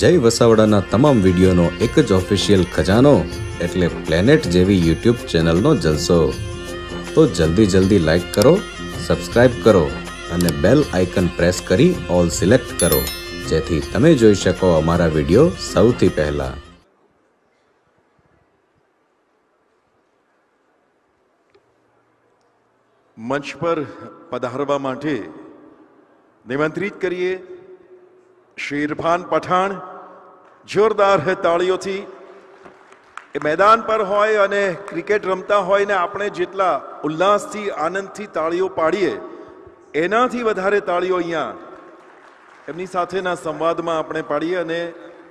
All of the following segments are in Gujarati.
જય વસાવડાના તમામ વિડીયોનો એક જ ઓફિશિયલ ખજાનો એટલે પ્લેનેટ જેવી યુટ્યુબ ચેનલનો જલસો તો જલ્દી જલ્દી લાઈક કરો સબસ્ક્રાઈબ કરો અને બેલ આઇકન પ્રેસ કરી ઓલ સિલેક્ટ કરો જેથી તમે જોઈ શકો અમારા વિડીયો સૌથી પહેલાં મંચ પર પધારવા માટે નિમંત્રિત કરીએ શ્રી ઇરફાન પઠાણ જોરદાર હે તાળીઓથી એ મેદાન પર હોય અને ક્રિકેટ રમતા હોય ને આપણે જેટલા ઉલ્લાસથી આનંદથી તાળીઓ પાડીએ એનાથી વધારે તાળીઓ અહીંયા એમની સાથેના સંવાદમાં આપણે પાડીએ અને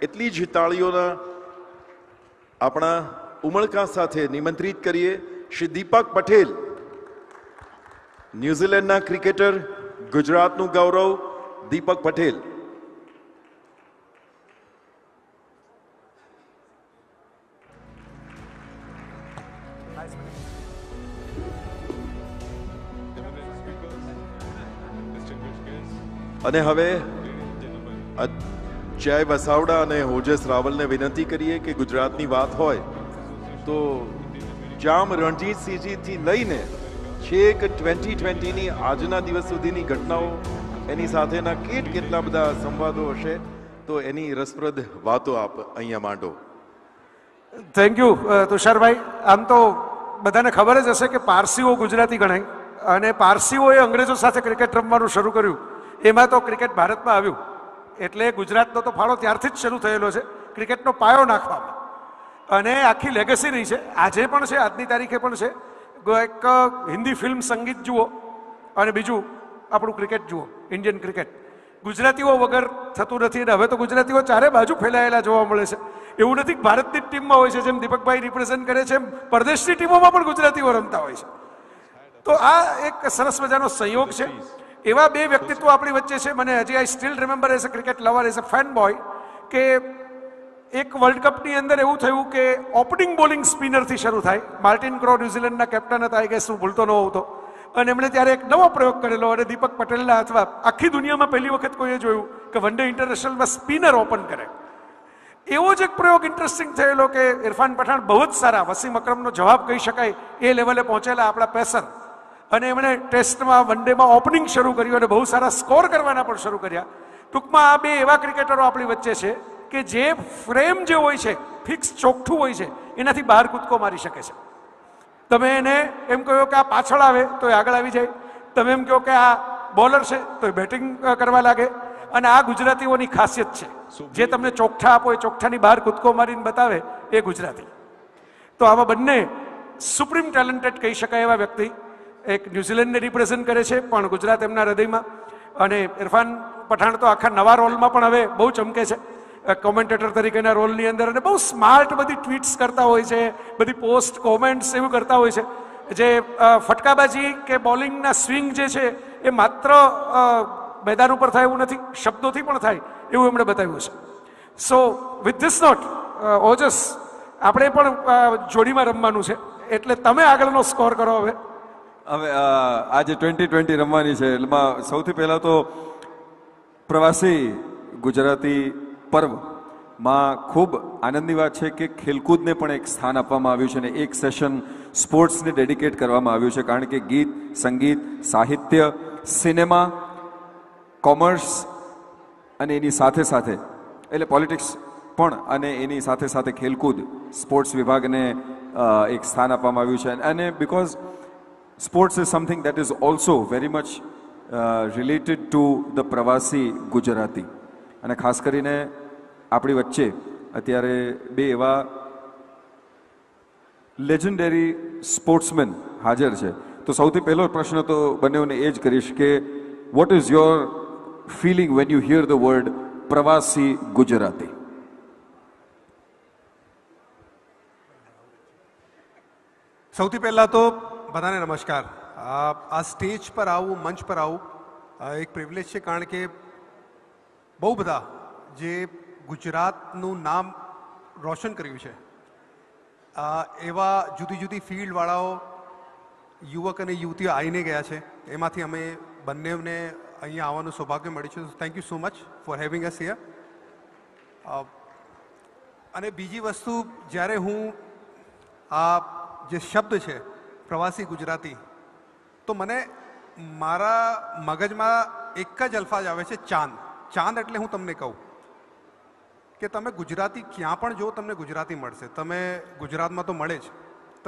એટલી જ તાળીઓના આપણા ઉમળકા સાથે નિમંત્રિત કરીએ શ્રી દીપક પટેલ ન્યુઝીલેન્ડના ક્રિકેટર ગુજરાતનું ગૌરવ દીપક પટેલ અને હવે જય વસાવડા અને હોજસ રાવલને વિનંતી કરીએ કે ગુજરાતની વાત હોય તો જામ રણજીતસિંહજીથી લઈને છેક ટ્વેન્ટી ટ્વેન્ટીની આજના દિવસ સુધીની ઘટનાઓ એની સાથેના કેટ કેટલા બધા સંવાદો હશે તો એની રસપ્રદ વાતો આપ અહીંયા માંડો થેન્ક યુ તુષારભાઈ આમ તો બધાને ખબર જ હશે કે પારસીઓ ગુજરાતી ગણાય અને પારસીઓએ અંગ્રેજો સાથે ક્રિકેટ રમવાનું શરૂ કર્યું એમાં તો ક્રિકેટ ભારતમાં આવ્યું એટલે ગુજરાતનો તો ફાળો ત્યારથી જ શરૂ થયેલો છે ક્રિકેટનો પાયો નાખવામાં અને આખી લેગસી રહી છે આજે પણ છે આજની તારીખે પણ છે એક હિન્દી ફિલ્મ સંગીત જુઓ અને બીજું આપણું ક્રિકેટ જુઓ ઇન્ડિયન ક્રિકેટ ગુજરાતીઓ વગર થતું નથી અને હવે તો ગુજરાતીઓ ચારે બાજુ ફેલાયેલા જોવા મળે છે એવું નથી ભારતની ટીમમાં હોય છે જેમ દીપકભાઈ રિપ્રેઝેન્ટ કરે છે પરદેશની ટીમોમાં પણ ગુજરાતીઓ રમતા હોય છે તો આ એક સરસ મજાનો સંયોગ છે એવા બે વ્યક્તિ તો આપણી વચ્ચે છે મને હજી આ still remember as a cricket lover as a fan boy કે એક વર્લ્ડ કપની અંદર એવું થયું કે ઓપનિંગ બોલિંગ સ્પીનર થી શરૂ થાય માર્ટિન ક્રો ન્યુઝીલેન્ડના કેપ્ટન હતા આઈ કહીશ હું ભૂલતો નહોતો અને એમને ત્યારે એક નવો પ્રયોગ કરેલો અને દીપક પટેલના અથવા આખી દુનિયામાં પહેલી વખત કોઈએ જોયું કે વનડે ઇન્ટરનેશનલ માં સ્પીનર ઓપન કરે એવો જ એક પ્રયોગ ઇન્ટરેસ્ટિંગ થયેલો કે इरफान પઠાણ બહુત સારા વસીમ અકરમનો જવાબ આપી શકાય એ લેવલે પહોંચેલા આપડા પેશન અને એમણે ટેસ્ટમાં વન ડેમાં ઓપનિંગ શરૂ કર્યું અને બહુ સારા સ્કોર કરવાના પણ શરૂ કર્યા ટૂંકમાં આ બે એવા ક્રિકેટરો આપણી વચ્ચે છે કે જે ફ્રેમ જે હોય છે ફિક્સ ચોખ્ઠું હોય છે એનાથી બહાર કૂદકો મારી શકે છે તમે એને એમ કહ્યો કે આ પાછળ આવે તો એ આગળ આવી જાય તમે એમ કહો કે આ બોલર છે તો એ બેટિંગ કરવા લાગે અને આ ગુજરાતીઓની ખાસિયત છે જે તમને ચોખ્ઠા આપો એ ચોખ્ઠાની બહાર કૂદકો મારીને બતાવે એ ગુજરાતી તો આવા બંને સુપ્રીમ ટેલેન્ટેડ કહી શકાય એવા વ્યક્તિ એક ન્યુઝીલેન્ડને રિપ્રેઝેન્ટ કરે છે પણ ગુજરાત એમના હૃદયમાં અને ઇરફાન પઠાણ તો આખા નવા રોલમાં પણ હવે બહુ ચમકે છે કોમેન્ટેટર તરીકેના રોલની અંદર અને બહુ સ્માર્ટ બધી ટ્વીટ્સ કરતા હોય છે બધી પોસ્ટ કોમેન્ટ્સ એવું કરતા હોય છે જે ફટકાબાજી કે બોલિંગના સ્વિંગ જે છે એ માત્ર મેદાન ઉપર થાય એવું નથી શબ્દોથી પણ થાય એવું એમણે બતાવ્યું છે સો વિથ ધીસ નોટ ઓજસ આપણે પણ જોડીમાં રમવાનું છે એટલે તમે આગળનો સ્કોર કરો હવે હવે આજે ટ્વેન્ટી ટ્વેન્ટી રમવાની છે એમાં સૌથી પહેલાં તો પ્રવાસી ગુજરાતી પર્વ માં ખૂબ આનંદની વાત છે કે ખેલકૂદને પણ એક સ્થાન આપવામાં આવ્યું છે અને એક સેશન સ્પોર્ટ્સને ડેડિકેટ કરવામાં આવ્યું છે કારણ કે ગીત સંગીત સાહિત્ય સિનેમા કોમર્સ અને એની સાથે સાથે એટલે પોલિટિક્સ પણ અને એની સાથે સાથે ખેલકૂદ સ્પોર્ટ્સ વિભાગને એક સ્થાન આપવામાં આવ્યું છે અને because Sports is something that is also very much uh, related to the Pravasi Gujarati. અને ખાસ કરીને આપણી વચ્ચે અત્યારે બે એવા લેજન્ડરી સ્પોર્ટ્સમેન હાજર છે તો સૌથી પહેલો પ્રશ્ન તો બંનેઓને એ જ કરીશ કે what is your feeling when you hear the word Pravasi Gujarati સૌથી પહેલાં તો બધાને નમસ્કાર આ સ્ટેજ પર આવું મંચ પર આવું એક પ્રિવિલેજ છે કારણ કે બહુ બધા જે ગુજરાતનું નામ રોશન કર્યું છે એવા જુદી જુદી ફિલ્ડવાળાઓ યુવક અને યુવતીઓ આવીને ગયા છે એમાંથી અમે બંનેને અહીંયા આવવાનું સૌભાગ્ય મળ્યું છે thank you so much for having us here અને બીજી વસ્તુ જ્યારે હું આ જે શબ્દ છે પ્રવાસી ગુજરાતી તો મને મારા મગજમાં એક જ અલ્ફાજ આવે છે ચાંદ ચાંદ એટલે હું તમને કહું કે તમે ગુજરાતી ક્યાં પણ જો તમને ગુજરાતી મળશે તમે ગુજરાતમાં તો મળે જ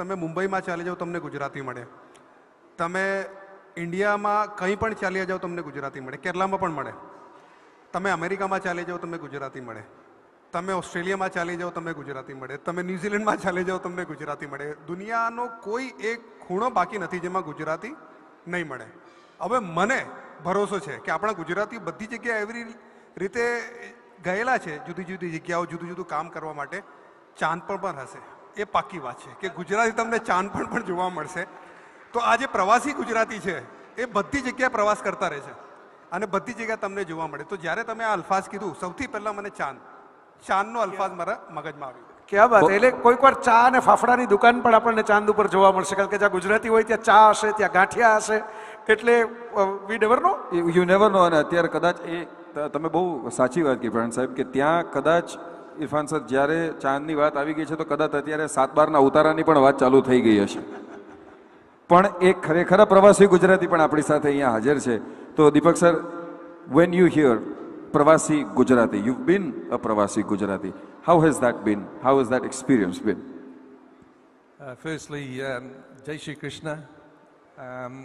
તમે મુંબઈમાં ચાલી જાઓ તમને ગુજરાતી મળે તમે ઇન્ડિયામાં કંઈ પણ ચાલી જાઓ તમને ગુજરાતી મળે કેરલામાં પણ મળે તમે અમેરિકામાં ચાલી જાઓ તમને ગુજરાતી મળે તમે ઓસ્ટ્રેલિયામાં ચાલી જાઓ તમને ગુજરાતી મળે તમે ન્યૂઝીલેન્ડમાં ચાલી જાઓ તમને ગુજરાતી મળે દુનિયાનો કોઈ એક ખૂણો બાકી નથી જેમાં ગુજરાતી નહીં મળે હવે મને ભરોસો છે કે આપણા ગુજરાતી બધી જગ્યાએ એવી રીતે ગયેલા છે જુદી જુદી જગ્યાઓ જુદું જુદું કામ કરવા માટે ચાંદ પણ પણ હશે એ પાકી વાત છે કે ગુજરાતી તમને ચાંદ પણ પણ જોવા મળશે તો આ જે પ્રવાસી ગુજરાતી છે એ બધી જગ્યાએ પ્રવાસ કરતા રહે છે અને બધી જગ્યાએ તમને જોવા મળે તો જ્યારે તમે આ અલ્ફાઝ કીધું સૌથી પહેલાં મને ચાંદ ચાંદનો અલ્ફાઝ મારા મગજમાં આવી ક્યાં વાત એટલે કોઈક વાર ચા અને ફાફડાની દુકાન પણ આપણને ચાંદ ઉપર જોવા મળશે કારણ કે જ્યાં ગુજરાતી હોય ત્યાં ચા હશે ત્યાં ગાંઠિયા હશે એટલે we never know you never know અને અત્યારે કદાચ એ તમે બહુ સાચી વાત કહી પ્રાણ સાહેબ કે ત્યાં કદાચ ઇરફાન સર જ્યારે ચાંદની વાત આવી ગઈ છે તો કદાચ અત્યારે સાત બારના ઉતારાની પણ વાત ચાલુ થઈ ગઈ હશે પણ એ ખરેખર પ્રવાસી ગુજરાતી પણ આપણી સાથે અહીંયા હાજર છે તો Deepak sir when you hear pravasi Gujarati. You've been a pravasi Gujarati. How has that been? How has that experience been? Uh, firstly, um, Jai Shri Krishna. Um,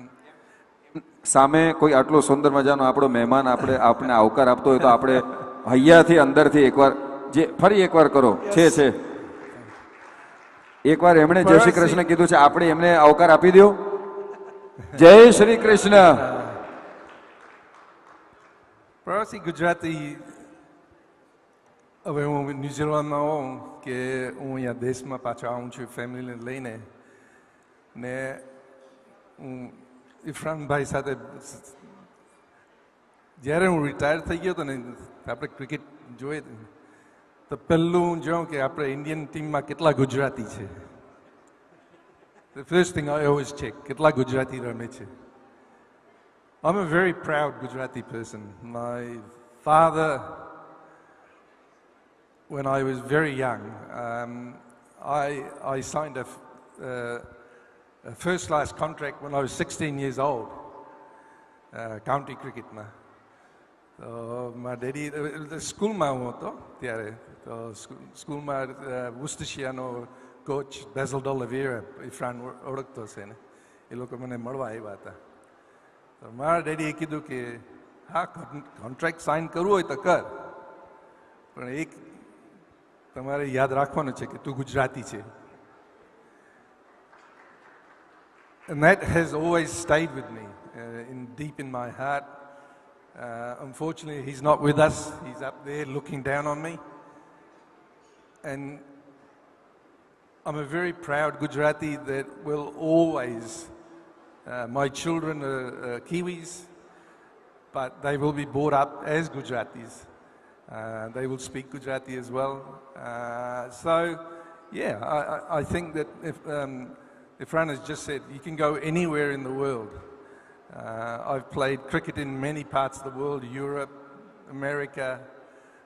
સામે કોઈ આટલો સુંદર મજાનો આપણો મહેમાન આપણે આપને આવકાર આપતો હોય તો આપણે હૈયાથી અંદરથી એકવાર જે ફરી એકવાર કરો છે છે એકવાર એમણે જય શ્રી કૃષ્ણ કીધું છે આપણે એમને આવકાર આપી દો જય શ્રી કૃષ્ણ પ્રવાસી ગુજરાતી હવે હું ન્યુઝીલેન્ડમાં હોઉં કે હું અહીંયા દેશમાં પાછો આવું છું ફેમિલીને લઈને ને હું ઇરફાનભાઈ સાથે જ્યારે હું રિટાયર થઈ ગયો હતો ને આપણે ક્રિકેટ જોઈએ તો પહેલું હું જોઉં કે આપણે ઇન્ડિયન ટીમમાં કેટલા ગુજરાતી છે ફર્સ્ટ થિંગ આઈ જ છે કેટલા ગુજરાતી રમે છે I'm a very proud Gujarati person. My father, when I was very young, um, I, I signed a, uh, a first class contract when I was 16 years old, uh, county cricket માં તો મા ડેડી સ્કૂલમાં હું હતો ત્યારે તો સ્કૂલમાં વુસ્ટશિયાનો કોચ બેઝલ ડોલવેરા એ ફ્રાન્ડ ઓળખતો છે ને એ લોકો મારા ડેડીએ કીધું કે હા કોન્ટ્રાક્ટ સાઇન કરવું હોય તો કર પણ એક તમારે યાદ રાખવાનું છે કે તું ગુજરાતી છે And that has always stayed with me, uh, in, deep in my heart. Uh, unfortunately, he's not with us. He's up there looking down on me. And I'm a very proud Gujarati that will always uh, my children are, Kiwis, but they will be brought up as Gujaratis. Uh, they will speak Gujarati as well. Uh, so, yeah, I, I, think that if, um, if Ran has just said, you can go anywhere in the world. Uh, I've played cricket in many parts of the world, Europe, America,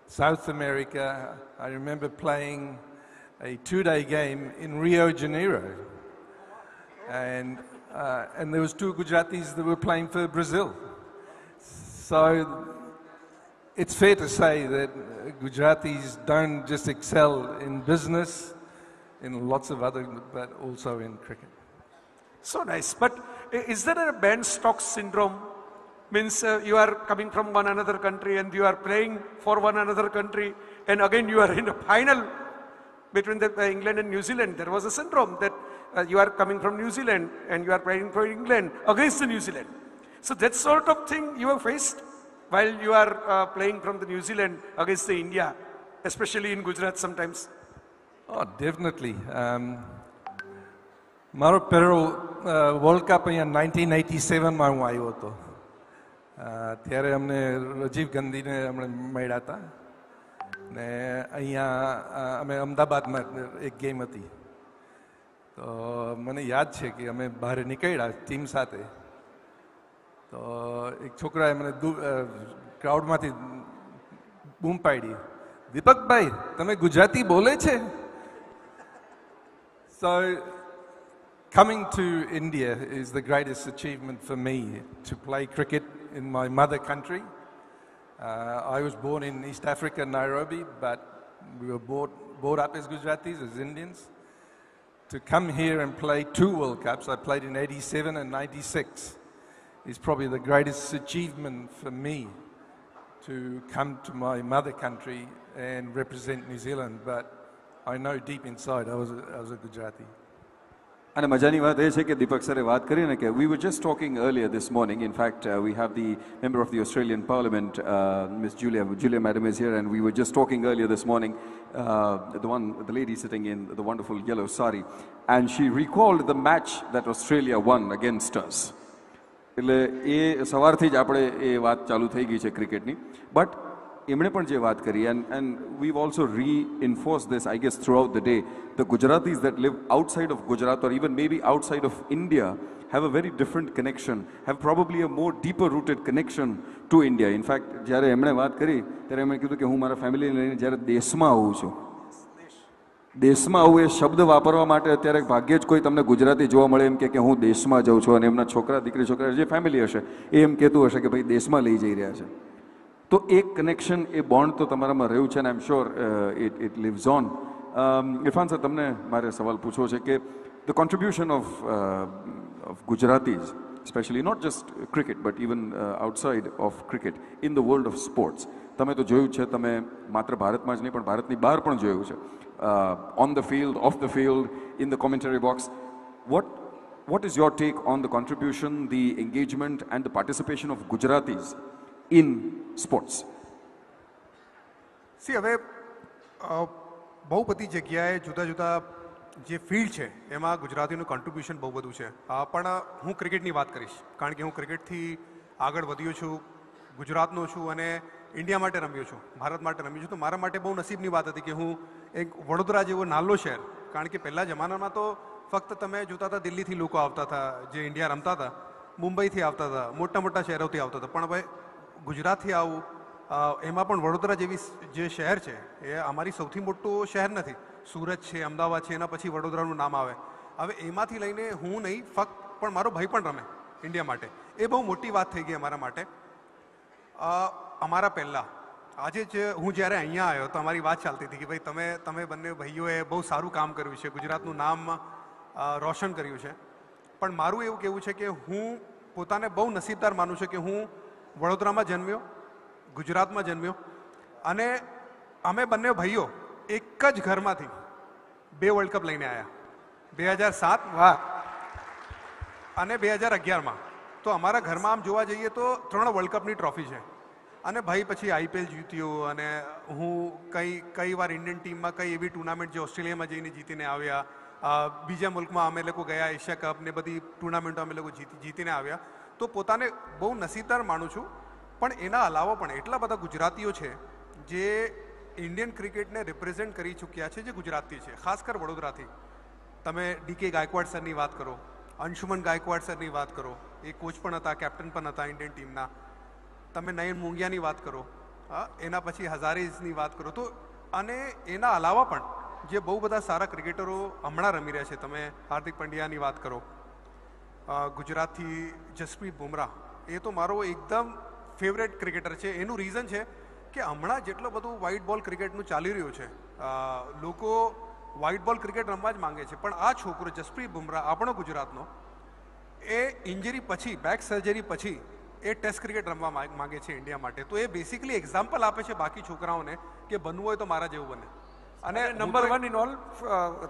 South America. I remember playing a two-day game in Rio Janeiro. And uh, and there was two Gujaratis that were playing for Brazil. So it's fair to say that Gujaratis don't just excel in business, in lots of other, but also in cricket. So nice. But is there a band stock syndrome? Means uh, you are coming from one another country and you are playing for one another country, and again you are in a final between the, uh, England and New Zealand. There was a syndrome that uh, you are coming from New Zealand and you are playing for England against the New Zealand. So that sort of thing you have faced while you are uh, playing from the New Zealand against the India, especially in Gujarat sometimes. Oh, definitely. Um, મારો પહેલો વર્લ્ડ કપ અહીંયા નાઇન્ટીન નાઇન્ટી સેવનમાં હું આવ્યો હતો uh, ત્યારે અમને રાજીવ ગાંધીને અમને મળ્યા હતા તો મને યાદ છે કે અમે બહાર નીકળ્યા ટીમ સાથે તો એક છોકરાએ મને ક્રાઉડમાંથી બૂમ પાડી દીપકભાઈ તમે ગુજરાતી બોલે છે So, coming to India is the greatest achievement for me to play cricket in my mother country. Uh, I was born in East Africa, Nairobi, but we were brought up as Gujaratis, as Indians to come here and play two World Cups. I played in 87 and 96. Is probably the greatest achievement for me to come to my mother country and represent New Zealand. But I know deep inside I was a, I was a Gujarati. અને મજાની વાત એ છે કે દીપક સરે વાત કરીને કે we were just talking earlier this morning in fact we have the member of the Australian parliament miss Julia Julia madam is here and we were just talking earlier this morning the one the lady sitting in the wonderful yellow sari and she recalled the match that Australia won against us એટલે એ સવારથી જ આપણે એ વાત ચાલુ થઈ ગઈ છે ક્રિકેટની બટ એમણે પણ જે વાત કરી and and we also reinforce this I guess throughout the day the Gujaratis that live outside of Gujarat or even may be outside of India have a very different connection, have probably a more deeper rooted connection to India. In જ્યારે એમણે વાત કરી ત્યારે એમણે કીધું કે હું મારા ફેમિલીને લઈને જ્યારે દેશમાં આવું છું દેશમાં આવું એ શબ્દ વાપરવા માટે અત્યારે ભાગ્યે જ કોઈ તમને ગુજરાતી જોવા મળે એમ કે હું દેશમાં જાઉં છું અને એમના છોકરા દીકરી છોકરા જે ફેમિલી હશે એ એમ કહેતું હશે કે ભાઈ દેશમાં લઈ જઈ રહ્યા છે તો એક કનેક્શન એ બોન્ડ તો તમારામાં રહ્યું છે અને I am sure it it lives on Irfan sir તમને મારે સવાલ પૂછવો છે કે the contribution of of Gujaratis specially not just cricket but even outside of cricket in the world of sports તમે તો જોયું છે તમે માત્ર ભારતમાં જ નહીં પણ ભારતની બહાર પણ જોયું છે on the field of the field in the commentary box what What is your take on the contribution, the engagement, and the participation of Gujaratis in sports see હવે બહુ બધી જગ્યાએ જુદા જુદા જે ફિલ્ડ છે એમાં ગુજરાતીનું કોન્ટ્રીબ્યુશન બહુ બધું છે પણ હું ક્રિકેટની વાત કરીશ કારણ કે હું ક્રિકેટથી આગળ વધ્યો છું ગુજરાતનો છું અને ઇન્ડિયા માટે રમ્યો છું ભારત માટે રમ્યો છું તો મારા માટે બહુ નસીબની વાત હતી કે હું એક વડોદરા જેવો નાલ્લો શહેર કારણ કે પહેલાં જમાનામાં તો ફક્ત તમે જોતા હતા દિલ્હીથી લોકો આવતા હતા જે ઇન્ડિયા રમતા હતા મુંબઈથી આવતા હતા મોટા મોટા શહેરોથી આવતા હતા પણ હવે ગુજરાતથી આવું એમાં પણ વડોદરા જેવી જે શહેર છે એ અમારી સૌથી મોટું શહેર નથી સુરત છે અમદાવાદ છે એના પછી વડોદરાનું નામ આવે હવે એમાંથી લઈને હું નહીં ફક્ત પણ મારો ભાઈ પણ રમે ઇન્ડિયા માટે એ બહુ મોટી વાત થઈ ગઈ અમારા માટે અમારા પહેલાં આજે જ હું જ્યારે અહીંયા આવ્યો તો અમારી વાત ચાલતી હતી કે ભાઈ તમે તમે બંને ભાઈઓએ બહુ સારું કામ કર્યું છે ગુજરાતનું નામ રોશન કર્યું છે પણ મારું એવું કહેવું છે કે હું પોતાને બહુ નસીબદાર માનું છું કે હું વડોદરામાં જન્મ્યો ગુજરાતમાં જન્મ્યો અને અમે બંને ભાઈઓ એક જ ઘરમાંથી બે વર્લ્ડ કપ લઈને આવ્યા બે હજાર સાત વાહ અને બે હજાર અગિયારમાં તો અમારા ઘરમાં આમ જોવા જઈએ તો ત્રણ વર્લ્ડ કપની ટ્રોફી છે અને ભાઈ પછી આઈપીએલ જીત્યું અને હું કઈ કઈ વાર ઇન્ડિયન ટીમમાં કઈ એવી ટુર્નામેન્ટ જે ઓસ્ટ્રેલિયામાં જઈને જીતીને આવ્યા બીજા મુલ્કમાં અમે લોકો ગયા એશિયા કપ ને બધી ટુર્નામેન્ટો અમે લોકો જીતી જીતીને આવ્યા તો પોતાને બહુ નસીબદાર માનું છું પણ એના અલાવા પણ એટલા બધા ગુજરાતીઓ છે જે ઇન્ડિયન ક્રિકેટને રિપ્રેઝેન્ટ કરી ચૂક્યા છે જે ગુજરાતી છે ખાસ કર વડોદરાથી તમે ડીકે ગાયકવાડ સરની વાત કરો અંશુમન ગાયકવાડ સરની વાત કરો એ કોચ પણ હતા કેપ્ટન પણ હતા ઇન્ડિયન ટીમના તમે નયન મુંગિયાની વાત કરો હા એના પછી હઝારીઝની વાત કરો તો અને એના અલાવા પણ જે બહુ બધા સારા ક્રિકેટરો હમણાં રમી રહ્યા છે તમે હાર્દિક પંડ્યાની વાત કરો ગુજરાતથી જસપ્રીત બુમરાહ એ તો મારો એકદમ ફેવરેટ ક્રિકેટર છે એનું રીઝન છે કે હમણાં જેટલો બધું વ્હાઇટ બોલ ક્રિકેટનું ચાલી રહ્યું છે લોકો વ્હાઇટ બોલ ક્રિકેટ રમવા જ માગે છે પણ આ છોકરો જસપ્રીત બુમરાહ આપણો ગુજરાતનો એ ઇન્જરી પછી બેક સર્જરી પછી એ ટેસ્ટ ક્રિકેટ રમવા માગે છે ઇન્ડિયા માટે તો એ બેસિકલી એક્ઝામ્પલ આપે છે બાકી છોકરાઓને કે બનવું હોય તો મારા જેવું બને અને number one in all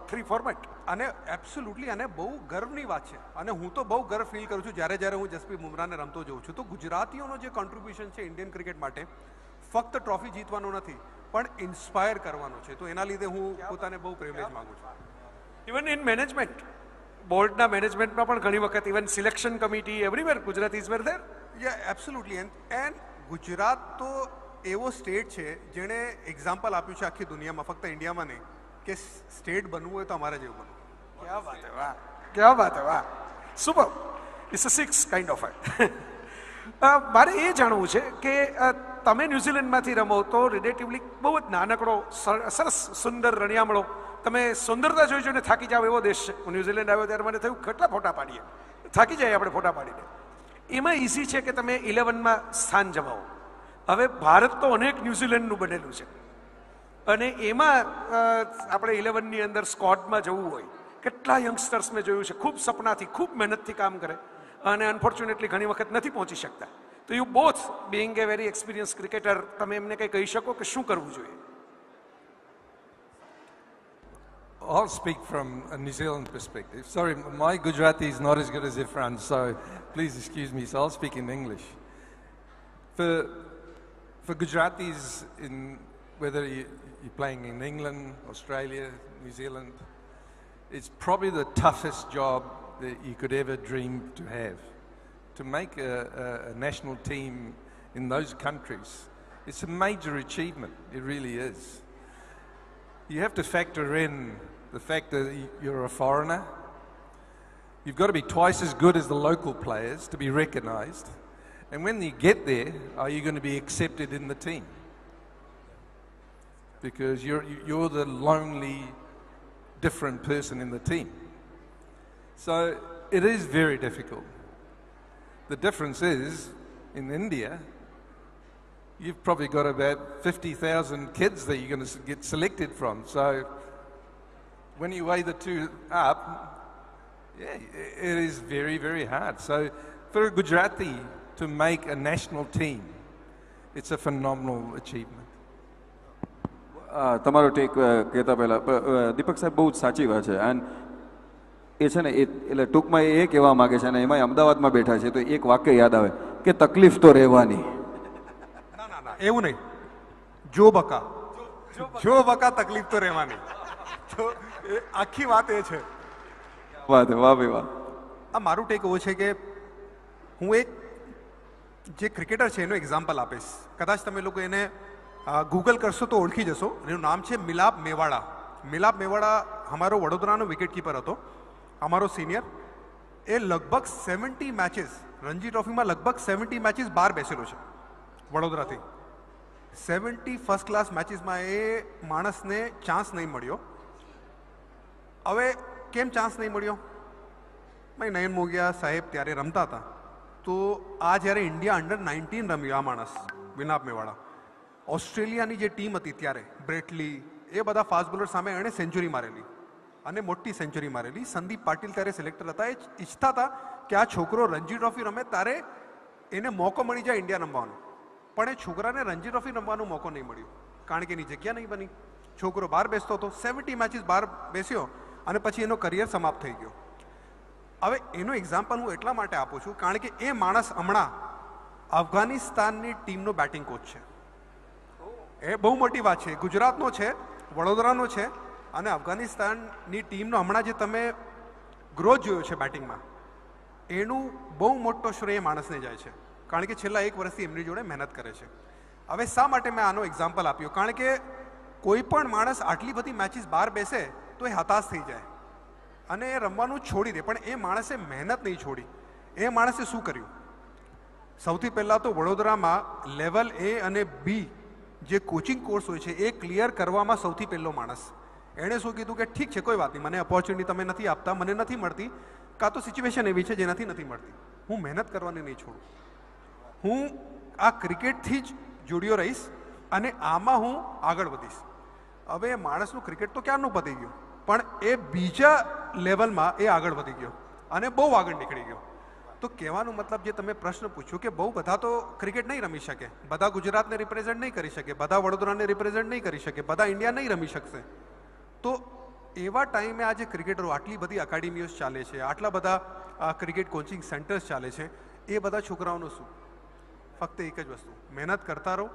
three format અને એબ્સોલ્યુટલી uh, અને બહુ ગર્વની વાત છે અને હું તો બહુ ગર્વ ફીલ કરું છું જ્યારે જ્યારે હું જસપ્રીત બુમરાને રમતો જોઉં છું તો ગુજરાતીઓનો જે કોન્ટ્રીબ્યુશન છે ઇન્ડિયન ક્રિકેટ માટે ફક્ત ટ્રોફી જીતવાનો નથી પણ ઇન્સ્પાયર કરવાનો છે તો એના લીધે હું પોતાને બહુ પ્રિવિલેજ માગું છું ઇવન ઇન મેનેજમેન્ટ બોર્ડના મેનેજમેન્ટમાં પણ ઘણી વખત even selection committee everywhere Gujarat is where there yeah absolutely and Gujarat તો એવો સ્ટેટ છે જેણે એક્ઝામ્પલ આપ્યું છે આખી દુનિયામાં ફક્ત ઇન્ડિયામાં નહીં કે સ્ટેટ બનવું હોય તો અમારા જેવું બનવું ક્યા વાત હે વાહ ક્યા વાત હે વાહ super it's a six kind of મારે એ જાણવું છે કે તમે ન્યુઝીલેન્ડમાંથી રમો તો રિલેટિવલી બહુ જ નાનકડો સરસ સુંદર રણિયામણો તમે સુંદરતા જોઈ જોઈને થાકી જાવ એવો દેશ છે હું ન્યુઝીલેન્ડ આવ્યો ત્યારે મને થયું કેટલા ફોટા પાડીએ થાકી જાય આપણે ફોટા પાડીને એમાં ઇઝી છે કે તમે ઇલેવનમાં સ્થાન જમાવો હવે ભારત તો અનેક ન્યુઝીલેન્ડનું બનેલું છે અને એમાં આપણે ઇલેવનની અંદર સ્કોટમાં જવું હોય કેટલા યંગસ્ટર્સ મેં જોયું છે ખૂબ સપનાથી ખૂબ મહેનતથી કામ કરે અને અનફોર્ચ્યુનેટલી ઘણી વખત નથી પહોંચી શકતા તો you both being a very experience cricketer તમે એમને કંઈ કહી શકો કે શું કરવું જોઈએ I'll speak from a New Zealand perspective. Sorry, my Gujarati is not as good as Ifran's, so please excuse me. So I'll speak in English. For for Gujaratis, in, whether you, are playing in England, Australia, New Zealand, it's probably the toughest job that you could ever dream to have. To make a, a, a national team in those countries, it's a major achievement. It really is. You have to factor in the fact that you're a foreigner. You've got to be twice as good as the local players to be recognized. And when you get there, are you going to be accepted in the team? Because you're, you're the lonely, different person in the team. So it is very difficult. The difference is in India, you've probably got about 50,000 kids that you're going to get selected from. So when you weigh the two up, yeah, it is very, very hard. So for a Gujarati to make a national team. It's a phenomenal achievement. તમારો ટેક કહેતા પહેલા દીપક સાહેબ બહુ જ સાચી વાત છે એન્ડ એ છે ને એ એટલે ટૂંકમાં એ કહેવા માગે છે અને એમાં અમદાવાદમાં બેઠા છે તો એક વાક્ય યાદ આવે કે તકલીફ તો રહેવાની ના ના ના એવું નહીં જો બકા જો બકા તકલીફ તો રહેવાની તો આખી વાત એ છે વાત વાહ ભાઈ વાહ આ મારું ટેક એવો છે કે હું એક જે ક્રિકેટર છે એનું એક્ઝામ્પલ આપીશ કદાચ તમે લોકો એને ગૂગલ કરશો તો ઓળખી જશો એનું નામ છે મિલાપ મેવાડા મિલાપ મેવાડા અમારો વડોદરાનો વિકેટકીપર હતો અમારો સિનિયર એ લગભગ સેવન્ટી મેચિસ રણજી ટ્રોફીમાં લગભગ સેવન્ટી મેચિસ બહાર બેસેલો છે વડોદરાથી સેવન્ટી ફર્સ્ટ ક્લાસ મેચિસમાં એ માણસને ચાન્સ નહીં મળ્યો હવે કેમ ચાન્સ નહીં મળ્યો ભાઈ નયન મોગિયા સાહેબ ત્યારે રમતા હતા તો આ જ્યારે ઇન્ડિયા અંડર નાઇન્ટીન રમ્યું આ માણસ વિનાપ મેવાળા ઓસ્ટ્રેલિયાની જે ટીમ હતી ત્યારે બ્રેટલી એ બધા ફાસ્ટ બોલર સામે એણે સેન્ચુરી મારેલી અને મોટી સેન્ચુરી મારેલી સંદીપ પાટીલ ત્યારે સિલેક્ટર હતા એ ઈચ્છતા હતા કે આ છોકરો રણજી ટ્રોફી રમે ત્યારે એને મોકો મળી જાય ઇન્ડિયા રમવાનો પણ એ છોકરાને રણજી ટ્રોફી રમવાનો મોકો નહીં મળ્યો કારણ કે એની જગ્યા નહીં બની છોકરો બહાર બેસતો હતો સેવન્ટી મેચીસ બહાર બેસ્યો અને પછી એનો કરિયર સમાપ્ત થઈ ગયો હવે એનો એક્ઝામ્પલ હું એટલા માટે આપું છું કારણ કે એ માણસ હમણાં અફઘાનિસ્તાનની ટીમનો બેટિંગ કોચ છે એ બહુ મોટી વાત છે ગુજરાતનો છે વડોદરાનો છે અને અફઘાનિસ્તાનની ટીમનો હમણાં જે તમે ગ્રોથ જોયો છે બેટિંગમાં એનું બહુ મોટો શ્રેય માણસને જાય છે કારણ કે છેલ્લા એક વર્ષથી એમની જોડે મહેનત કરે છે હવે શા માટે મેં આનો એક્ઝામ્પલ આપ્યો કારણ કે કોઈ પણ માણસ આટલી બધી મેચિસ બહાર બેસે તો એ હતાશ થઈ જાય અને એ રમવાનું છોડી દે પણ એ માણસે મહેનત નહીં છોડી એ માણસે શું કર્યું સૌથી પહેલાં તો વડોદરામાં લેવલ એ અને બી જે કોચિંગ કોર્સ હોય છે એ ક્લિયર કરવામાં સૌથી પહેલો માણસ એણે શું કીધું કે ઠીક છે કોઈ વાત નહીં મને ઓપોર્ચ્યુનિટી તમે નથી આપતા મને નથી મળતી કાં તો સિચ્યુએશન એવી છે જેનાથી નથી મળતી હું મહેનત કરવાની નહીં છોડું હું આ ક્રિકેટથી જ જોડ્યો રહીશ અને આમાં હું આગળ વધીશ હવે માણસનું ક્રિકેટ તો ક્યારનું પતી ગયું પણ એ બીજા લેવલમાં એ આગળ વધી ગયો અને બહુ આગળ નીકળી ગયો તો કહેવાનો મતલબ જે તમે પ્રશ્ન પૂછ્યો કે બહુ બધા તો ક્રિકેટ નહીં રમી શકે બધા ગુજરાતને રિપ્રેઝેન્ટ નહીં કરી શકે બધા વડોદરાને રિપ્રેઝેન્ટ નહીં કરી શકે બધા ઇન્ડિયા નહીં રમી શકશે તો એવા ટાઈમે આજે ક્રિકેટરો આટલી બધી અકાડેમીઓ ચાલે છે આટલા બધા ક્રિકેટ કોચિંગ સેન્ટર્સ ચાલે છે એ બધા છોકરાઓનું શું ફક્ત એક જ વસ્તુ મહેનત કરતા રહો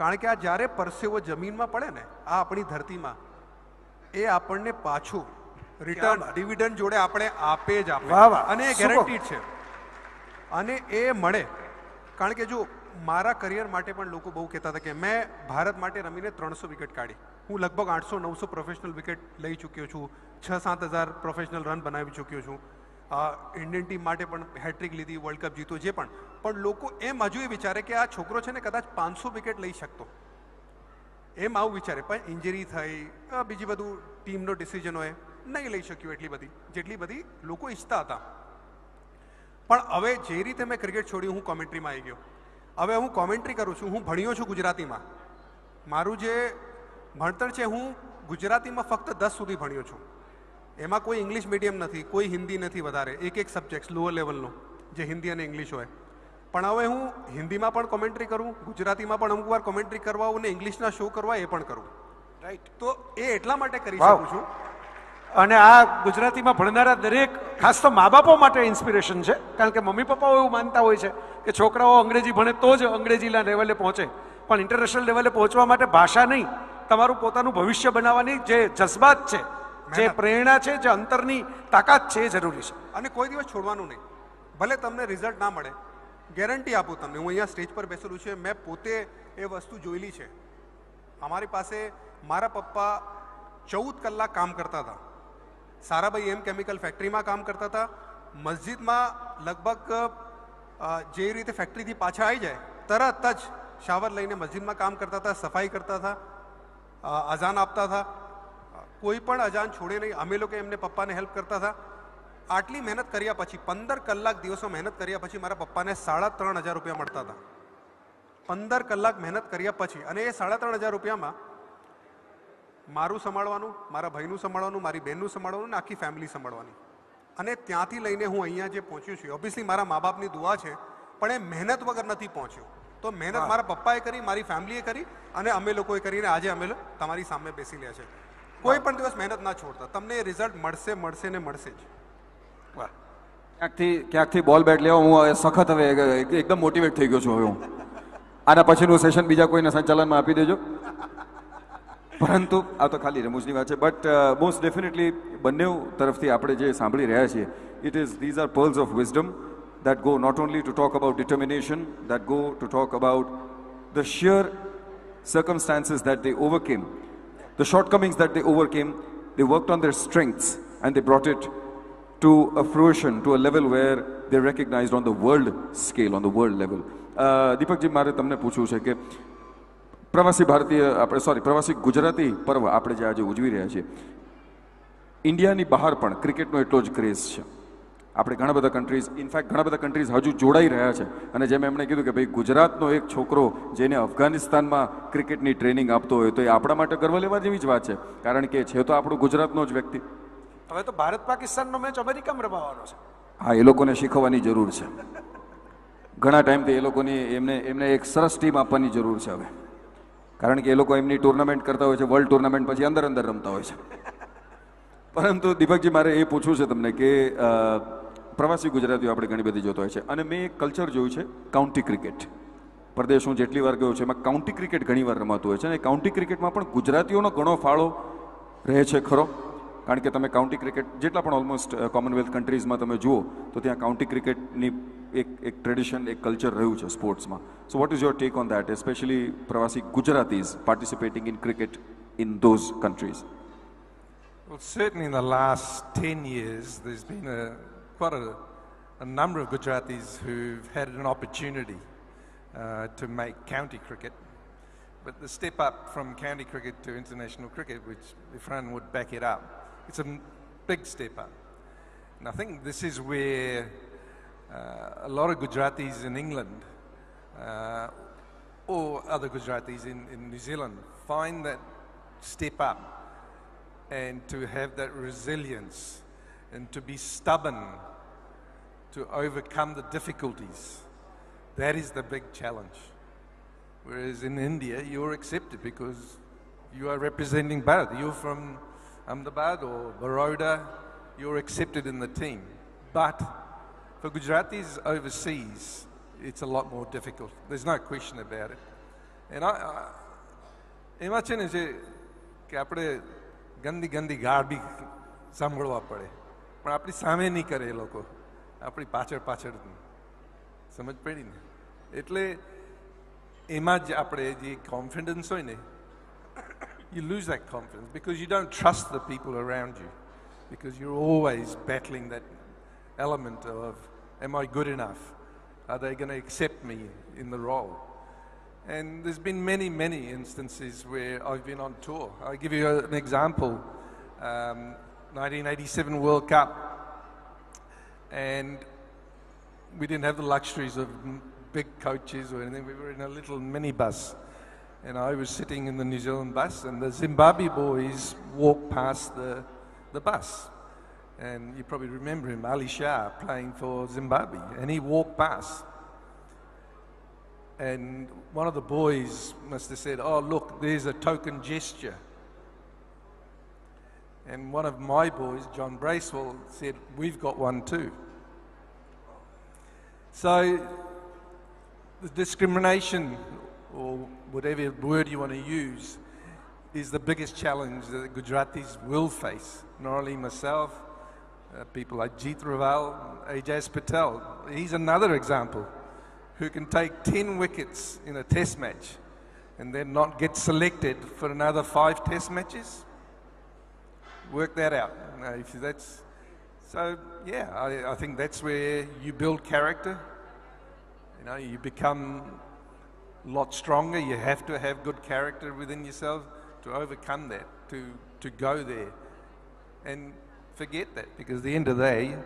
કારણ કે આ જ્યારે પરસેવો જમીનમાં પડે ને આ આપણી ધરતીમાં એ આપણને પાછું રિટર્ન ડિવિડન્ડ જોડે આપણે આપે જ આપે અને એ ગેરંટીડ છે અને એ મળે કારણ કે જો મારા કરિયર માટે પણ લોકો બહુ કહેતા હતા કે મેં ભારત માટે રમીને ત્રણસો વિકેટ કાઢી હું લગભગ આઠસો નવસો પ્રોફેશનલ વિકેટ લઈ ચૂક્યો છું છ સાત હજાર પ્રોફેશનલ રન બનાવી ચૂક્યો છું ઇન્ડિયન ટીમ માટે પણ હેટ્રિક લીધી વર્લ્ડ કપ જીતો જે પણ પણ લોકો એમ હજુ એ વિચારે કે આ છોકરો છે ને કદાચ પાંચસો વિકેટ લઈ શકતો એમ આવું વિચારે પણ ઇન્જરી થઈ બીજી બધું ટીમનો ડિસિઝન હોય નહીં લઈ શક્યું એટલી બધી જેટલી બધી લોકો ઈચ્છતા હતા પણ હવે જે રીતે મેં ક્રિકેટ છોડ્યું હું કોમેન્ટ્રીમાં આવી ગયો હવે હું કોમેન્ટ્રી કરું છું હું ભણ્યો છું ગુજરાતીમાં મારું જે ભણતર છે હું ગુજરાતીમાં ફક્ત દસ સુધી ભણ્યો છું એમાં કોઈ ઇંગ્લિશ મીડિયમ નથી કોઈ હિન્દી નથી વધારે એક એક સબ્જેક્ટ લોઅર લેવલનો જે હિન્દી અને ઇંગ્લિશ હોય પણ હવે હું હિન્દીમાં પણ કોમેન્ટ્રી કરું ગુજરાતીમાં પણ અમુકવાર કોમેન્ટ્રી કરવા અને ઇંગ્લિશના શો કરવા એ પણ કરું રાઈટ તો એ એટલા માટે કરી શકું છું અને આ ગુજરાતીમાં ભણનારા દરેક ખાસ તો મા બાપો માટે ઇન્સ્પિરેશન છે કારણ કે મમ્મી પપ્પાઓ એવું માનતા હોય છે કે છોકરાઓ અંગ્રેજી ભણે તો જ અંગ્રેજીના લેવલે પહોંચે પણ ઇન્ટરનેશનલ લેવલે પહોંચવા માટે ભાષા નહીં તમારું પોતાનું ભવિષ્ય બનાવવાની જે જજ્બાત છે જે પ્રેરણા છે જે અંતરની તાકાત છે એ જરૂરી છે અને કોઈ દિવસ છોડવાનું નહીં ભલે તમને રિઝલ્ટ ના મળે ગેરંટી આપું તમને હું અહીંયા સ્ટેજ પર બેસેલું છે મેં પોતે એ વસ્તુ જોયેલી છે અમારી પાસે મારા પપ્પા ચૌદ કલાક કામ કરતા હતા સારાભાઈ એમ કેમિકલ ફેક્ટરીમાં કામ કરતા હતા મસ્જિદમાં લગભગ જે રીતે ફેક્ટરીથી પાછા આવી જાય તરત જ શાવર લઈને મસ્જિદમાં કામ કરતા હતા સફાઈ કરતા હતા અજાન આપતા હતા કોઈ પણ અજાન છોડે નહીં અમે લોકો એમને પપ્પાને હેલ્પ કરતા હતા આટલી મહેનત કર્યા પછી પંદર કલાક દિવસો મહેનત કર્યા પછી મારા પપ્પાને સાડા ત્રણ હજાર રૂપિયા મળતા હતા પંદર કલાક મહેનત કર્યા પછી અને એ સાડા ત્રણ હજાર રૂપિયામાં મારું સંભાળવાનું મારા ભાઈનું સંભાળવાનું મારી બહેનનું સંભાળવાનું અને આખી ફેમિલી સંભાળવાની અને ત્યાંથી લઈને હું અહીંયા જે પહોંચ્યું છું ઓબ્વિયસલી મારા મા બાપની દુઆ છે પણ એ મહેનત વગર નથી પહોંચ્યું તો મહેનત મારા પપ્પાએ કરી મારી ફેમિલીએ કરી અને અમે લોકોએ કરીને આજે અમે તમારી સામે બેસી લે છે કોઈ પણ દિવસ મહેનત ના છોડતા તમને એ રિઝલ્ટ મળશે મળશે ને મળશે જ વાહ ક્યાંકથી ક્યાંકથી બોલ બેટ લેવા હું હવે સખત હવે એકદમ મોટિવેટ થઈ ગયો છું હવે હું આના પછીનું સેશન બીજા કોઈને સંચાલનમાં આપી દેજો પરંતુ આ તો ખાલી રમૂજની વાત છે બટ મોસ્ટ ડેફિનેટલી બંને તરફથી આપણે જે સાંભળી રહ્યા છીએ it is these are pearls of wisdom that go not only to talk about determination, that go to talk about the sheer circumstances that they overcame, the shortcomings that they overcame. They worked on their strengths and they brought it to a fruition, to a level where they're recognized on the world scale, on the world level. દીપકજી uh, મારે તમને પૂછવું છે કે પ્રવાસી ભારતીય આપણે સોરી પ્રવાસી ગુજરાતી પર્વ આપણે જે આજે ઉજવી રહ્યા છીએ ઇન્ડિયાની બહાર પણ ક્રિકેટનો એટલો જ ક્રેઝ છે આપણે ઘણા બધા કન્ટ્રીઝ ઇનફેક્ટ ઘણા બધા કન્ટ્રીઝ હજુ જોડાઈ રહ્યા છે અને જેમ એમણે કીધું કે ભાઈ ગુજરાતનો એક છોકરો જેને અફઘાનિસ્તાનમાં ક્રિકેટની ટ્રેનિંગ આપતો હોય તો એ આપણા માટે ગર્વ લેવા જેવી જ વાત છે કારણ કે છે તો આપણો ગુજરાતનો જ વ્યક્તિ હવે તો ભારત પાકિસ્તાનનો મેચ અમેરિકામાં રમાવાનો છે હા એ લોકોને શીખવવાની જરૂર છે ઘણા ટાઈમથી એ લોકોની એમને એમને એક સરસ ટીમ આપવાની જરૂર છે હવે કારણ કે એ લોકો એમની ટુર્નામેન્ટ કરતા હોય છે વર્લ્ડ ટુર્નામેન્ટ પછી અંદર અંદર રમતા હોય છે પરંતુ દીપકજી મારે એ પૂછવું છે તમને કે પ્રવાસી ગુજરાતીઓ આપણે ઘણી બધી જોતો હોય છે અને મેં એક કલ્ચર જોયું છે કાઉન્ટી ક્રિકેટ પ્રદેશ હું જેટલી વાર ગયો છું એમાં કાઉન્ટી ક્રિકેટ ઘણી વાર રમાતું હોય છે અને કાઉન્ટી ક્રિકેટમાં પણ ગુજરાતીઓનો ઘણો ફાળો રહે છે ખરો કારણ કે તમે કાઉન્ટી ક્રિકેટ જેટલા પણ ઓલમોસ્ટ કોમનવેલ્થ કન્ટ્રીઝમાં તમે જુઓ તો ત્યાં કાઉન્ટી ક્રિકેટની એક એક ટ્રેડિશન એક કલ્ચર રહ્યું છે સ્પોર્ટ્સમાં so what is your take on that especially Pravasi Gujaratis participating in cricket in those countries Well, certainly in the last 10 years, there's been a, quite a, a number of Gujaratis who've had an opportunity uh, to make county cricket. But the step up from county cricket to international cricket, which Ifran would back it up, it's a big step up. And I think this is where uh, a lot of Gujaratis in England uh, or other Gujaratis in, in New Zealand find that step up and to have that resilience and to be stubborn to overcome the difficulties. That is the big challenge. Whereas in India, you're accepted because you are representing Bharat. You're from Ahmedabad or Baroda, you're accepted in the team. But for Gujaratis overseas, it's a lot more difficult. There's no question about it. And I, imagine એમાં છે ને જે gandhi ગંદી ગંદી ગાળ સાંભળવા પડે પણ આપણી સામે નહીં કરે એ લોકો આપણી પાછળ પાછળ સમજ પડી ને એટલે એમાં જ આપણે જે કોન્ફિડન્સ હોય ને you lose that confidence because you don't trust the people around you because you're always battling that element of am I good enough? Are they going to accept me in the role? And there's been many, many instances where I've been on tour. I'll give you an example um, 1987 World Cup, and we didn't have the luxuries of big coaches or anything. We were in a little minibus and I was sitting in the New Zealand bus, and the Zimbabwe boys walked past the, the bus. And you probably remember him, Ali Shah, playing for Zimbabwe, and he walked past. And one of the boys must have said, Oh, look, there's a token gesture. And one of my boys, John Bracewell, said, We've got one too. So the discrimination or whatever word you want to use, is the biggest challenge that Gujaratis will face. Not only myself, uh, people like Jeet Raval, Ajaz Patel. He's another example who can take 10 wickets in a test match and then not get selected for another five test matches. Work that out. Uh, that's, so, yeah, I, I think that's where you build character. You know, you become lot stronger. You have to have good character within yourself to overcome that, to, to go there. And forget that because at the end of the day,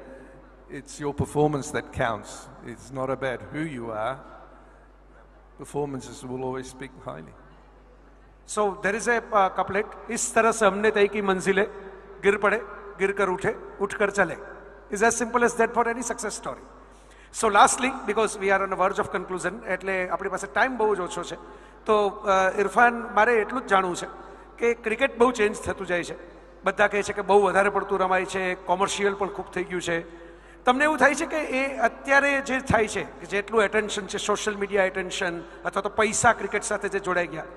it's your performance that counts. It's not about who you are. Performances will always speak highly. So there is a uh, couplet. Is तरह से हमने तय की मंजिलें गिर पड़े गिर कर उठे उठ कर चले is as simple as that for any success so lastly because we are on verge of conclusion એટલે આપણી પાસે ટાઈમ બહુ જ ઓછો છે તો ઇરફાન મારે એટલું જ જાણવું છે કે ક્રિકેટ બહુ ચેન્જ થતું જાય છે બધા કહે છે કે બહુ વધારે પડતું રમાય છે કોમર્શિયલ પણ ખૂબ થઈ ગયું છે તમને એવું થાય છે કે એ અત્યારે જે થાય છે કે જેટલું એટેન્શન છે સોશિયલ મીડિયા એટેન્શન અથવા તો પૈસા ક્રિકેટ સાથે જે જોડાઈ ગયા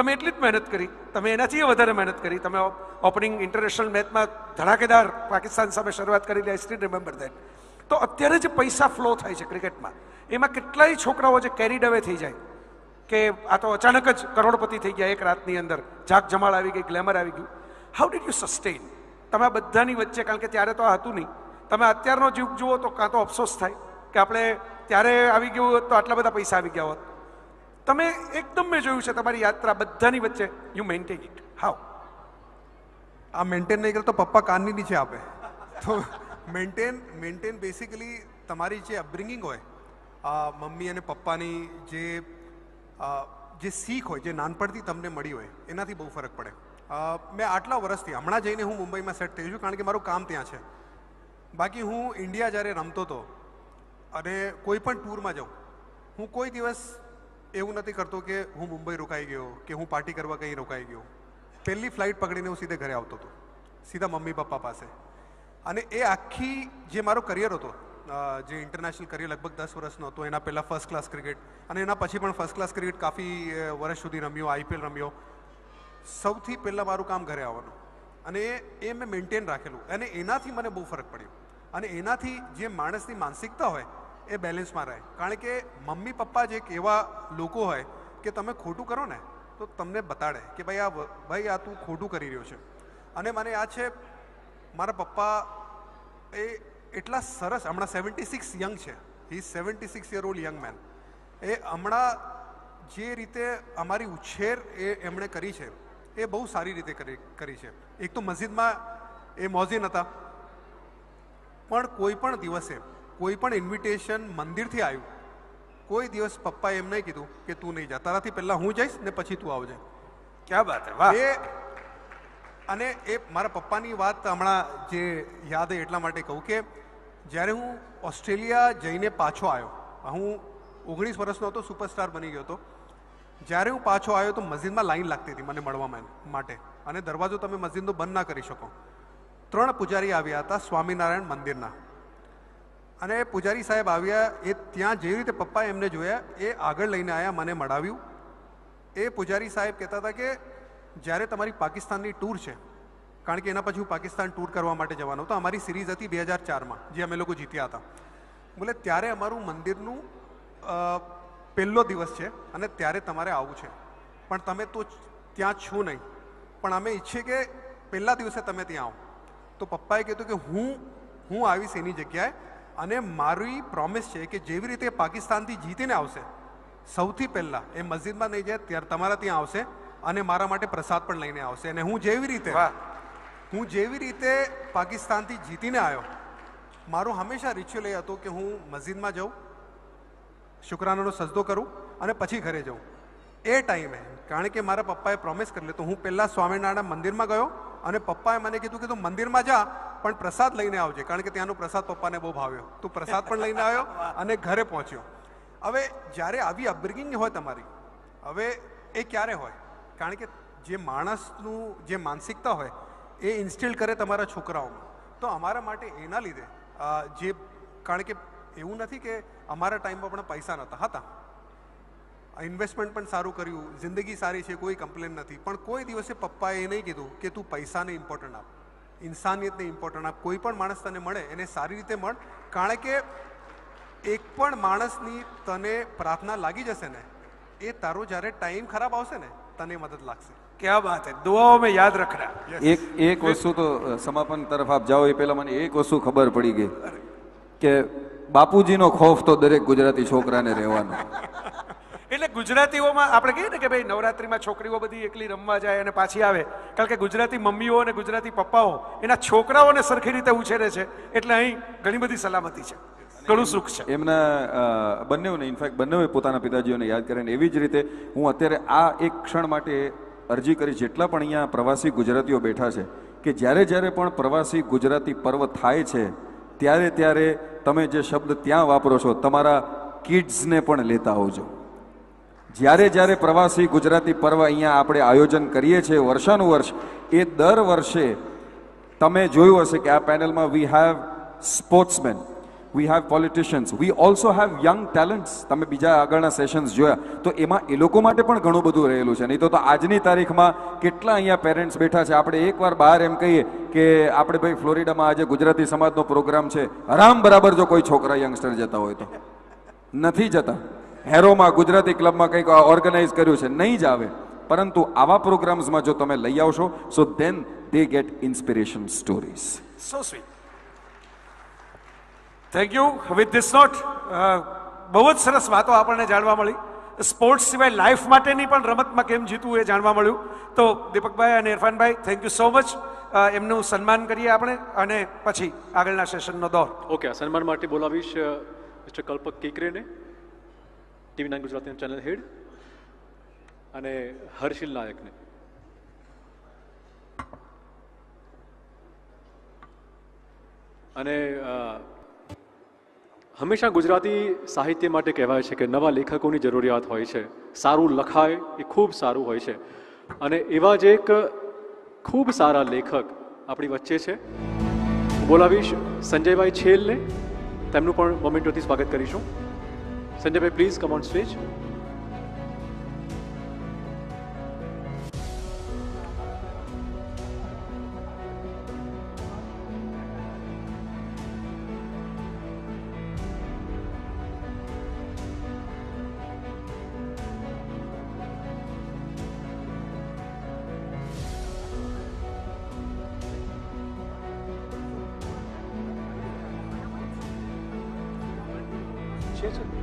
તમે એટલી જ મહેનત કરી તમે એનાથી વધારે મહેનત કરી તમે ઓપનિંગ ઇન્ટરનેશનલ મેચમાં ધડાકેદાર પાકિસ્તાન સામે શરૂઆત કરી લે સ્ટીલ રિમેમ્બર દેટ તો અત્યારે જે પૈસા ફ્લો થાય છે ક્રિકેટમાં એમાં કેટલાય છોકરાઓ જે કેરીડ અવે થઈ જાય કે આ તો અચાનક જ કરોડપતિ થઈ ગયા એક રાતની અંદર જાક જમાળ આવી ગઈ ગ્લેમર આવી ગયું હાઉ ડીડ યુ સસ્ટેન તમે આ બધાની વચ્ચે કારણ કે ત્યારે તો આ હતું નહીં તમે અત્યારનો યુગ જુઓ તો કાં તો અફસોસ થાય કે આપણે ત્યારે આવી ગયું હોત તો આટલા બધા પૈસા આવી ગયા હોત તમે એકદમ મેં જોયું છે તમારી યાત્રા બધાની વચ્ચે યુ મેન્ટેન ઇટ હાઉ આ મેન્ટેન નહીં કરે તો પપ્પા કાનની નીચે આપે તો મેન્ટેન મેન્ટેન બેસિકલી તમારી જે અપબ્રિંગિંગ હોય મમ્મી અને પપ્પાની જે જે શીખ હોય જે નાનપણથી તમને મળી હોય એનાથી બહુ ફરક પડે મેં આટલા વર્ષથી હમણાં જઈને હું મુંબઈમાં સેટ થઈ છું કારણ કે મારું કામ ત્યાં છે બાકી હું ઇન્ડિયા જ્યારે રમતો હતો અને કોઈ પણ ટૂરમાં જાઉં હું કોઈ દિવસ એવું નથી કરતો કે હું મુંબઈ રોકાઈ ગયો કે હું પાર્ટી કરવા કંઈ રોકાઈ ગયો પહેલી ફ્લાઇટ પકડીને હું સીધે ઘરે આવતો હતો સીધા મમ્મી પપ્પા પાસે અને એ આખી જે મારો કરિયર હતો જે ઇન્ટરનેશનલ કરિયર લગભગ દસ વર્ષનો હતો એના પહેલાં ફર્સ્ટ ક્લાસ ક્રિકેટ અને એના પછી પણ ફર્સ્ટ ક્લાસ ક્રિકેટ કાફી વર્ષ સુધી રમ્યો આઈપીએલ રમ્યો સૌથી પહેલાં મારું કામ ઘરે આવવાનું અને એ મેં મેન્ટેન રાખેલું અને એનાથી મને બહુ ફરક પડ્યો અને એનાથી જે માણસની માનસિકતા હોય એ બેલેન્સમાં રહે કારણ કે મમ્મી પપ્પા જ એક એવા લોકો હોય કે તમે ખોટું કરો ને તો તમને બતાડે કે ભાઈ આ ભાઈ આ તું ખોટું કરી રહ્યો છે અને મને આ છે મારા પપ્પા એ એટલા સરસ હમણાં સેવન્ટી સિક્સ યંગ છે he seventy six year old young man એ હમણાં જે રીતે અમારી ઉછેર એ એમણે કરી છે એ બહુ સારી રીતે કરી કરી છે એક તો મસ્જિદમાં એ મોઝિન હતા પણ કોઈ પણ દિવસે કોઈ પણ ઇન્વિટેશન મંદિરથી આવ્યું કોઈ દિવસ પપ્પાએ એમ નહીં કીધું કે તું નહીં જા તારાથી પહેલાં હું જઈશ ને પછી તું આવજે ક્યાં વાત એ અને એ મારા પપ્પાની વાત હમણાં જે યાદ એટલા માટે કહું કે જ્યારે હું ઓસ્ટ્રેલિયા જઈને પાછો આવ્યો હું ઓગણીસ વર્ષનો હતો સુપરસ્ટાર બની ગયો હતો જ્યારે હું પાછો આવ્યો તો મસ્જિદમાં લાઈન લાગતી હતી મને મળવા માટે અને દરવાજો તમે મસ્જિદનો બંધ ના કરી શકો ત્રણ પૂજારી આવ્યા હતા સ્વામિનારાયણ મંદિરના અને એ પૂજારી સાહેબ આવ્યા એ ત્યાં જે રીતે પપ્પાએ એમને જોયા એ આગળ લઈને આવ્યા મને મળાવ્યું એ પૂજારી સાહેબ કહેતા હતા કે જ્યારે તમારી પાકિસ્તાનની ટૂર છે કારણ કે એના પછી હું પાકિસ્તાન ટૂર કરવા માટે જવાનો હતો અમારી સિરીઝ હતી બે હજાર ચારમાં જે અમે લોકો જીત્યા હતા બોલે ત્યારે અમારું મંદિરનું પહેલો દિવસ છે અને ત્યારે તમારે આવવું છે પણ તમે તો ત્યાં છો નહીં પણ અમે ઈચ્છીએ કે પહેલા દિવસે તમે ત્યાં આવો તો પપ્પાએ કીધું કે હું હું આવીશ એની જગ્યાએ અને મારી પ્રોમિસ છે કે જેવી રીતે પાકિસ્તાનથી જીતીને આવશે સૌથી પહેલાં એ મસ્જિદમાં નહીં જાય ત્યારે તમારા ત્યાં આવશે અને મારા માટે પ્રસાદ પણ લઈને આવશે અને હું જેવી રીતે હું જેવી રીતે પાકિસ્તાનથી જીતીને આવ્યો મારું હંમેશા રિચ્યુઅલ એ હતું કે હું મસ્જિદમાં જાઉં શુકરાનાનો સજદો કરું અને પછી ઘરે જાઉં એ ટાઈમે કારણ કે મારા પપ્પાએ પ્રોમિસ કરેલું તો હું પહેલાં સ્વામિનારાયણ મંદિરમાં ગયો અને પપ્પાએ મને કીધું કે તું મંદિરમાં જા પણ પ્રસાદ લઈને આવજે કારણ કે ત્યાંનો પ્રસાદ પપ્પાને બહુ ભાવ્યો તું પ્રસાદ પણ લઈને આવ્યો અને ઘરે પહોંચ્યો હવે જ્યારે આવી અપબ્રિંગિંગ હોય તમારી હવે એ ક્યારે હોય કારણ કે જે માણસનું જે માનસિકતા હોય એ ઇન્સ્ટિલ કરે તમારા છોકરાઓમાં તો અમારા માટે એના લીધે જે કારણ કે એવું નથી કે અમારા ટાઈમમાં પણ પૈસા નહોતા હતા ઇન્વેસ્ટમેન્ટ પણ સારું કર્યું જિંદગી સારી છે કોઈ કમ્પ્લેન નથી પણ કોઈ દિવસે પપ્પાએ નહીં કીધું કે તું પૈસાને ઇમ્પોર્ટન્ટ આપ ઇન્સાનિયતને ઇમ્પોર્ટન્ટ આપ કોઈ પણ માણસ તને મળે એને સારી રીતે મળ કારણ કે એક પણ માણસની તને પ્રાર્થના લાગી જશે ને એ તારો જ્યારે ટાઈમ ખરાબ આવશે ને તને મદદ લાગશે ક્યાં વાત હે દુઆઓ મેં યાદ રખના એક એક વસ્તુ તો સમાપન તરફ આપ જાઓ એ પહેલા મને એક વસ્તુ ખબર પડી ગઈ કે બાપુજીનો ખોફ તો દરેક ગુજરાતી છોકરાને રહેવાનો એટલે ગુજરાતીઓમાં આપણે કહીએ ને કે ભાઈ નવરાત્રિમાં છોકરીઓ બધી એકલી રમવા જાય અને પાછી આવે કારણ કે ગુજરાતી મમ્મીઓ અને ગુજરાતી પપ્પાઓ એના છોકરાઓને સરખી રીતે ઉછેરે છે એટલે અહીં ઘણી બધી સલામતી છે ઘણું સુખ છે એમના બંને ઇનફેક્ટ બંનેઓએ પોતાના પિતાજીઓને યાદ કરીને એવી જ રીતે હું અત્યારે આ એક ક્ષણ માટે અરજી કરી જેટલા પણ અહીંયા પ્રવાસી ગુજરાતીઓ બેઠા છે કે જ્યારે જ્યારે પણ પ્રવાસી ગુજરાતી પર્વ થાય છે ત્યારે ત્યારે તમે જે શબ્દ ત્યાં વાપરો છો તમારા કિડ્સને પણ લેતા આવજો જ્યારે જ્યારે પ્રવાસી ગુજરાતી પર્વ અહીંયા આપણે આયોજન કરીએ છીએ વર્ષાનું વર્ષ એ દર વર્ષે તમે જોયું હશે કે આ પેનલમાં we have sportsmen we have politicians we also have young talents તમે બીજા આગળના સેશન્સ જોયા તો એમાં એ લોકો માટે પણ ઘણું બધું રહેલું છે નહીં તો આજની તારીખમાં કેટલા અહીંયા પેરેન્ટ્સ બેઠા છે આપણે એકવાર બહાર એમ કહીએ કે આપણે ભાઈ ફ્લોરિડામાં આજે ગુજરાતી સમાજનો પ્રોગ્રામ છે હરામ બરાબર જો કોઈ છોકરા યંગસ્ટર જતા હોય તો નથી જતા હેરોમાં ગુજરાતી ક્લબમાં કંઈક ઓર્ગેનાઇઝ કર્યું છે નહીં જ આવે પરંતુ આવા પ્રોગ્રામ્સમાં જો તમે લઈ આવશો so then they get inspiration stories so sweet thank you with this note બહુ જ સરસ વાતો આપણને જાણવા મળી સ્પોર્ટ્સ સિવાય લાઈફ માટેની પણ રમતમાં કેમ જીતવું એ જાણવા મળ્યું તો દીપકભાઈ અને ઇરફાનભાઈ થેન્ક યુ સો મચ એમનું સન્માન કરીએ આપણે અને પછી આગળના સેશનનો દોર ઓકે સન્માન માટે બોલાવીશ મિસ્ટર કલ્પક કેકરેને TV nine Gujarati channel head અને હર્ષિલ નાયકને અને હંમેશા ગુજરાતી સાહિત્ય માટે કહેવાય છે કે નવા લેખકોની જરૂરિયાત હોય છે સારું લખાય એ ખૂબ સારું હોય છે અને એવા જ એક ખૂબ સારા લેખક આપણી વચ્ચે છે બોલાવીશ સંજયભાઈ છેલને તેમનું પણ મોમેન્ટોથી સ્વાગત કરીશું સંજયભાઈ પ્લીઝ કમ ઓન સ્ટેજ 这实。